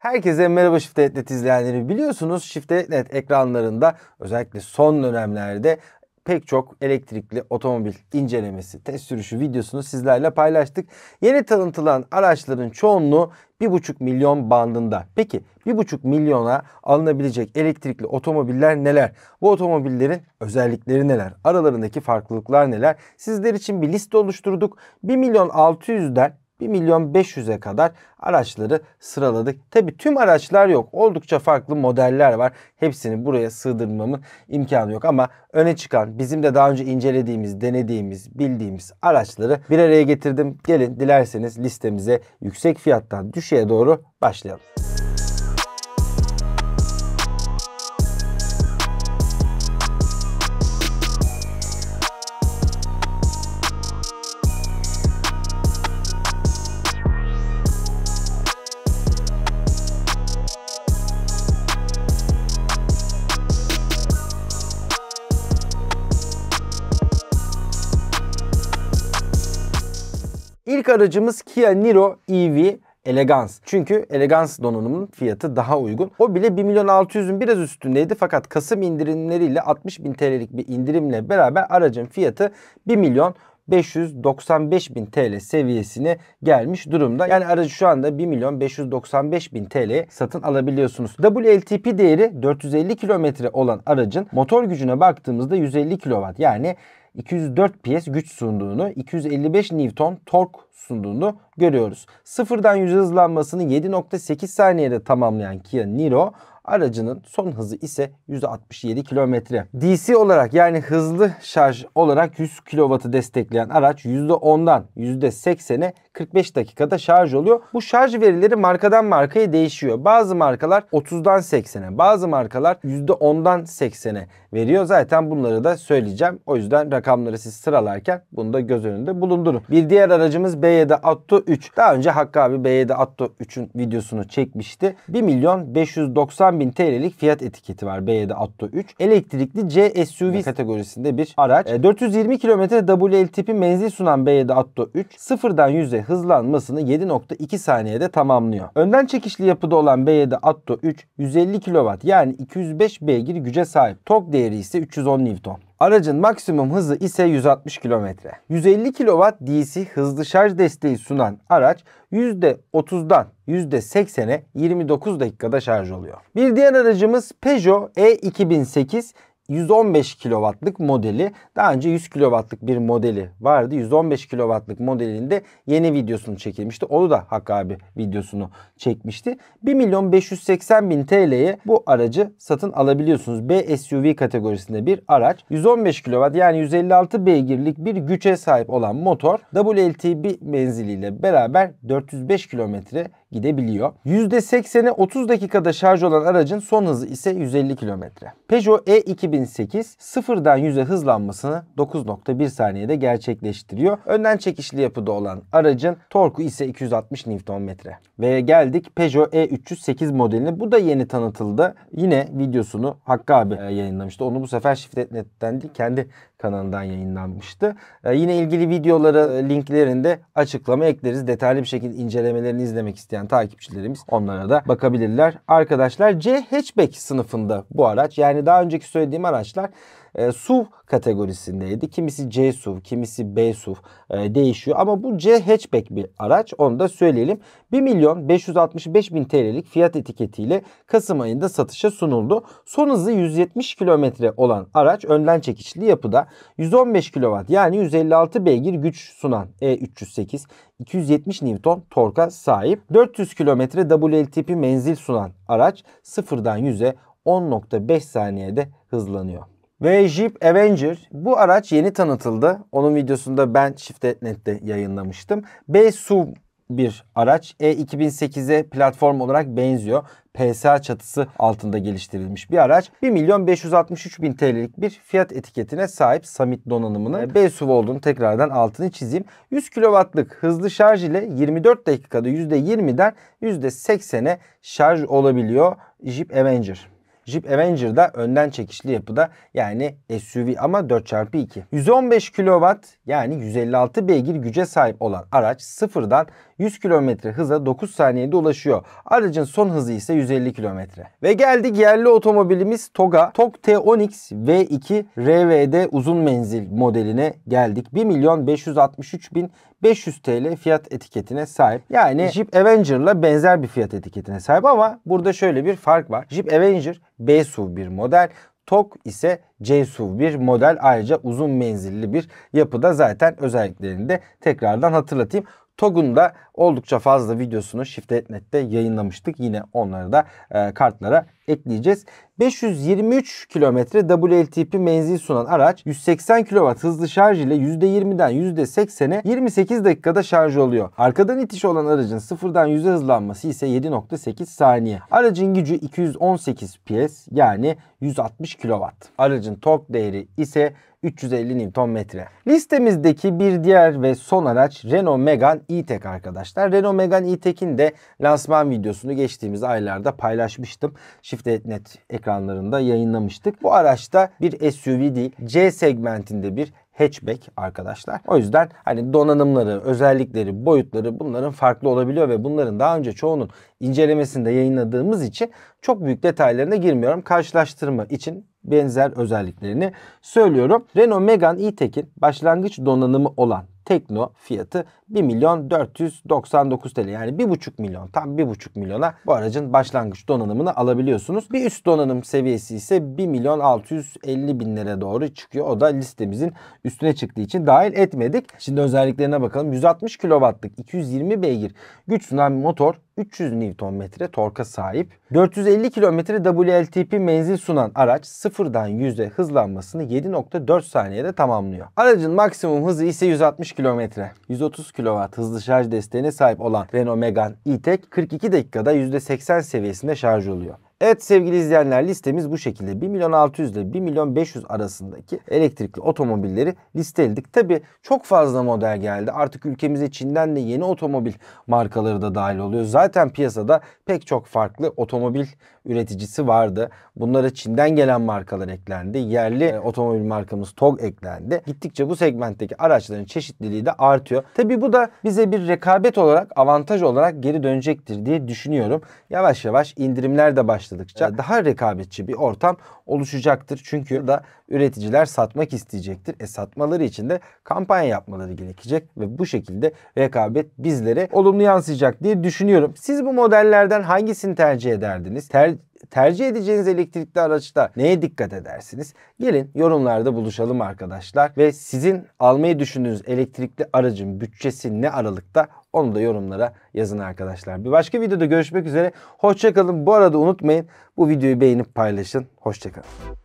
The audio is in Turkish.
Herkese merhaba Shift.net izleyenleri biliyorsunuz Shift.net ekranlarında özellikle son dönemlerde pek çok elektrikli otomobil incelemesi, test sürüşü videosunu sizlerle paylaştık. Yeni tanıtılan araçların çoğunluğu 1,5 milyon bandında. Peki 1,5 milyona alınabilecek elektrikli otomobiller neler? Bu otomobillerin özellikleri neler? Aralarındaki farklılıklar neler? Sizler için bir liste oluşturduk. 1 milyon 600'den 1 milyon 500'e kadar araçları sıraladık. Tabi tüm araçlar yok. Oldukça farklı modeller var. Hepsini buraya sığdırmamın imkanı yok ama öne çıkan bizim de daha önce incelediğimiz, denediğimiz, bildiğimiz araçları bir araya getirdim. Gelin dilerseniz listemize yüksek fiyattan düşeye doğru başlayalım. İlk aracımız Kia Niro EV. Elegance. Çünkü Elegance donanımın fiyatı daha uygun. O bile 1 milyon 600'ün biraz üstündeydi fakat Kasım indirimleriyle 60 bin TL'lik bir indirimle beraber aracın fiyatı 1 milyon 595 bin TL seviyesine gelmiş durumda. Yani aracı şu anda 1 milyon 595 bin TL satın alabiliyorsunuz. WLTP değeri 450 kilometre olan aracın motor gücüne baktığımızda 150 kW yani 204 PS güç sunduğunu, 255 Newton tork sunduğunu görüyoruz. Sıfırdan 100 hızlanmasını 7.8 saniyede tamamlayan Kia Niro Aracının son hızı ise 167 kilometre. DC olarak yani hızlı şarj olarak 100 kW'ı destekleyen araç %10'dan %80'e 45 dakikada şarj oluyor. Bu şarj verileri markadan markaya değişiyor. Bazı markalar 30'dan 80'e, bazı markalar %10'dan 80'e veriyor. Zaten bunları da söyleyeceğim. O yüzden rakamları siz sıralarken bunu da göz önünde bulundurun. Bir diğer aracımız B7 Atto 3. Daha önce Hakkı abi B7 Atto 3'ün videosunu çekmişti. 1 milyon 590 10.000 TL'lik fiyat etiketi var B7 Atto 3. Elektrikli C SUV kategorisinde bir araç. 420 km WLTP menzil sunan B7 Atto 3 sıfırdan 100'e hızlanmasını 7.2 saniyede tamamlıyor. Önden çekişli yapıda olan B7 Atto 3 150 kW yani 205 beygir güce sahip. Tok değeri ise 310 Newton. Aracın maksimum hızı ise 160 km. 150 kW DC hızlı şarj desteği sunan araç %30'dan %80'e 29 dakikada şarj oluyor. Bir diğer aracımız Peugeot E2008 115 kW'lık modeli. Daha önce 100 kW'lık bir modeli vardı. 115 kW'lık modelinde yeni videosunu çekilmişti. Onu da Hakkı abi videosunu çekmişti. 1 milyon 580 bin TL'ye bu aracı satın alabiliyorsunuz. B SUV kategorisinde bir araç. 115 kW yani 156 beygirlik bir güce sahip olan motor WLTP menziliyle beraber 405 kilometre gidebiliyor. %80'i 30 dakikada şarj olan aracın son hızı ise 150 km. Peugeot E2008 sıfırdan 100'e hızlanmasını 9.1 saniyede gerçekleştiriyor. Önden çekişli yapıda olan aracın torku ise 260 Nm. Ve geldik Peugeot E308 modeline. Bu da yeni tanıtıldı. Yine videosunu Hakkı abi e, yayınlamıştı. Onu bu sefer Shift.net'ten değil kendi kanalından yayınlanmıştı. E, yine ilgili videoları e, linklerini de açıklama ekleriz. Detaylı bir şekilde incelemelerini izlemek isteyen takipçilerimiz onlara da bakabilirler. Arkadaşlar C hatchback sınıfında bu araç. Yani daha önceki söylediğim araçlar e, SUV kategorisindeydi. Kimisi C SUV, kimisi B SUV e, değişiyor. Ama bu C hatchback bir araç. Onu da söyleyelim. 1 milyon 565 bin TL'lik fiyat etiketiyle Kasım ayında satışa sunuldu. Son hızı 170 kilometre olan araç önden çekişli yapıda 115 kW yani 156 beygir güç sunan E308 270 Newton torka sahip. 400 km WLTP menzil sunan araç sıfırdan 100'e 10.5 saniyede hızlanıyor. Ve Jeep Avenger bu araç yeni tanıtıldı. Onun videosunda ben Shift.net'te yayınlamıştım. B-SUV bir araç. E2008'e platform olarak benziyor. PSA çatısı altında geliştirilmiş bir araç. 1 milyon 563 bin TL'lik bir fiyat etiketine sahip Summit donanımını. E, B-SUV olduğunu tekrardan altını çizeyim. 100 kW'lık hızlı şarj ile 24 dakikada %20'den %80'e şarj olabiliyor Jeep Avenger. Jeep Avenger'da önden çekişli yapıda yani SUV ama 4x2. 115 kW yani 156 beygir güce sahip olan araç sıfırdan 100 km hıza 9 saniyede ulaşıyor. Aracın son hızı ise 150 km. Ve geldik yerli otomobilimiz TOG'a. TOG T10X V2 RVD uzun menzil modeline geldik. 1 milyon 563 bin 500 TL fiyat etiketine sahip. Yani Jeep Avenger'la benzer bir fiyat etiketine sahip ama burada şöyle bir fark var. Jeep Avenger B SUV bir model. Tog ise C SUV bir model ayrıca uzun menzilli bir yapıda zaten özelliklerini de tekrardan hatırlatayım. TOG'un da oldukça fazla videosunu Shift.net'te yayınlamıştık. Yine onları da e, kartlara ekleyeceğiz. 523 km WLTP menzil sunan araç 180 kW hızlı şarj ile %20'den %80'e 28 dakikada şarj oluyor. Arkadan itiş olan aracın sıfırdan 100'e hızlanması ise 7.8 saniye. Aracın gücü 218 PS yani 160 kW. Aracın tork değeri ise 350 Nm. Listemizdeki bir diğer ve son araç Renault Megane E-Tech arkadaşlar arkadaşlar. Renault Megane i-Tech'in de lansman videosunu geçtiğimiz aylarda paylaşmıştım. Shift.net ekranlarında yayınlamıştık. Bu araçta bir SUV değil C segmentinde bir hatchback arkadaşlar. O yüzden hani donanımları, özellikleri, boyutları bunların farklı olabiliyor ve bunların daha önce çoğunun incelemesinde yayınladığımız için çok büyük detaylarına girmiyorum. Karşılaştırma için benzer özelliklerini söylüyorum. Renault Megane i-Tech'in başlangıç donanımı olan Tekno fiyatı 1 milyon 499 TL yani 1,5 milyon tam 1,5 milyona bu aracın başlangıç donanımını alabiliyorsunuz. Bir üst donanım seviyesi ise 1 milyon 650 bin lira doğru çıkıyor. O da listemizin üstüne çıktığı için dahil etmedik. Şimdi özelliklerine bakalım. 160 kW'lık 220 beygir güç sunan motor 300 Nm torka sahip. 450 km WLTP menzil sunan araç sıfırdan yüzde hızlanmasını 7.4 saniyede tamamlıyor. Aracın maksimum hızı ise 160 km. 130 kW hızlı şarj desteğine sahip olan Renault Megane E-Tech 42 dakikada yüzde %80 seviyesinde şarj oluyor. Evet sevgili izleyenler listemiz bu şekilde. 1 milyon 600 ile 1 milyon 500 arasındaki elektrikli otomobilleri listeledik. Tabi çok fazla model geldi. Artık ülkemize Çin'den de yeni otomobil markaları da dahil oluyor. Zaten piyasada pek çok farklı otomobil üreticisi vardı. Bunlara Çin'den gelen markalar eklendi. Yerli e, otomobil markamız TOG eklendi. Gittikçe bu segmentteki araçların çeşitliliği de artıyor. Tabi bu da bize bir rekabet olarak avantaj olarak geri dönecektir diye düşünüyorum. Yavaş yavaş indirimler de başlıyor başladıkça daha rekabetçi bir ortam oluşacaktır. Çünkü da üreticiler satmak isteyecektir. E satmaları için de kampanya yapmaları gerekecek ve bu şekilde rekabet bizlere olumlu yansıyacak diye düşünüyorum. Siz bu modellerden hangisini tercih ederdiniz? Ter tercih edeceğiniz elektrikli araçta neye dikkat edersiniz? Gelin yorumlarda buluşalım arkadaşlar ve sizin almayı düşündüğünüz elektrikli aracın bütçesi ne aralıkta onu da yorumlara yazın arkadaşlar. Bir başka videoda görüşmek üzere. Hoşçakalın. Bu arada unutmayın bu videoyu beğenip paylaşın. Hoşçakalın.